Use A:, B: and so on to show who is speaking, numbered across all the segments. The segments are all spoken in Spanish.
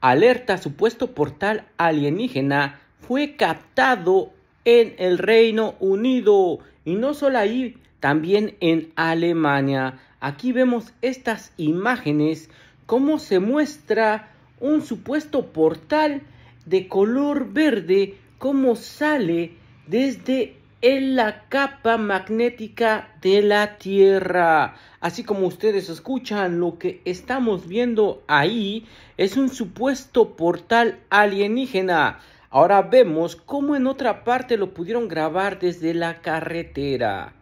A: alerta supuesto portal alienígena fue captado en el Reino Unido y no solo ahí, también en Alemania. Aquí vemos estas imágenes, cómo se muestra un supuesto portal de color verde, como sale desde en la capa magnética de la Tierra. Así como ustedes escuchan, lo que estamos viendo ahí es un supuesto portal alienígena. Ahora vemos cómo en otra parte lo pudieron grabar desde la carretera.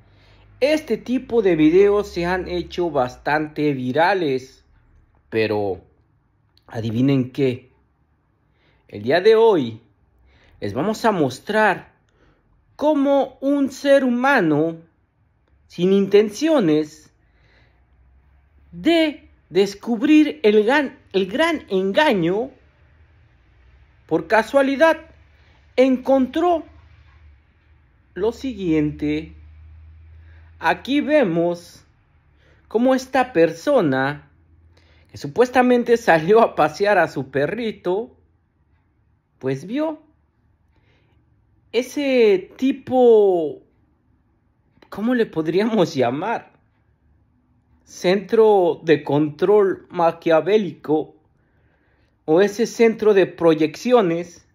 A: Este tipo de videos se han hecho bastante virales. Pero, adivinen qué. El día de hoy les vamos a mostrar como un ser humano sin intenciones de descubrir el gran, el gran engaño, por casualidad, encontró lo siguiente. Aquí vemos cómo esta persona, que supuestamente salió a pasear a su perrito, pues vio ese tipo, ¿cómo le podríamos llamar? Centro de control maquiavélico o ese centro de proyecciones,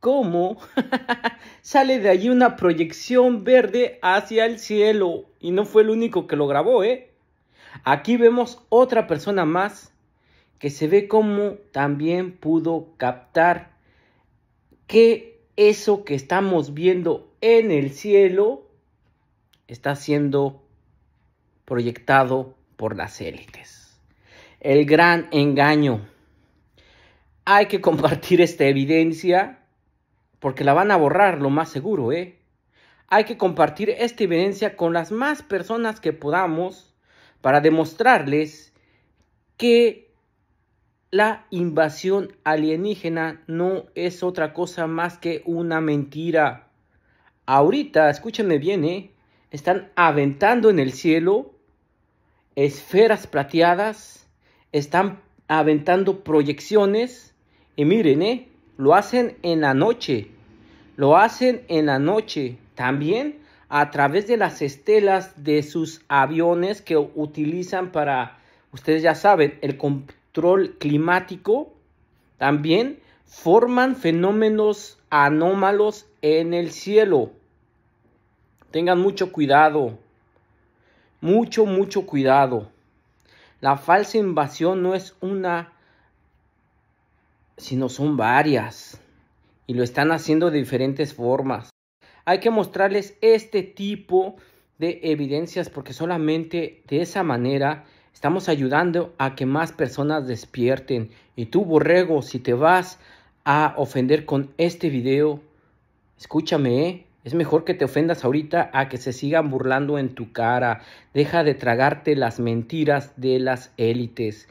A: ¿cómo sale de allí una proyección verde hacia el cielo? Y no fue el único que lo grabó, ¿eh? Aquí vemos otra persona más que se ve como también pudo captar que eso que estamos viendo en el cielo está siendo proyectado por las élites. El gran engaño. Hay que compartir esta evidencia porque la van a borrar lo más seguro, ¿eh? Hay que compartir esta evidencia con las más personas que podamos para demostrarles que la invasión alienígena no es otra cosa más que una mentira. Ahorita, escúchenme bien, ¿eh? están aventando en el cielo esferas plateadas, están aventando proyecciones y miren, ¿eh? lo hacen en la noche, lo hacen en la noche también a través de las estelas de sus aviones que utilizan para, ustedes ya saben, el, control climático también forman fenómenos anómalos en el cielo. Tengan mucho cuidado, mucho, mucho cuidado. La falsa invasión no es una, sino son varias. Y lo están haciendo de diferentes formas. Hay que mostrarles este tipo de evidencias porque solamente de esa manera Estamos ayudando a que más personas despierten. Y tú, borrego, si te vas a ofender con este video, escúchame, ¿eh? Es mejor que te ofendas ahorita a que se sigan burlando en tu cara. Deja de tragarte las mentiras de las élites.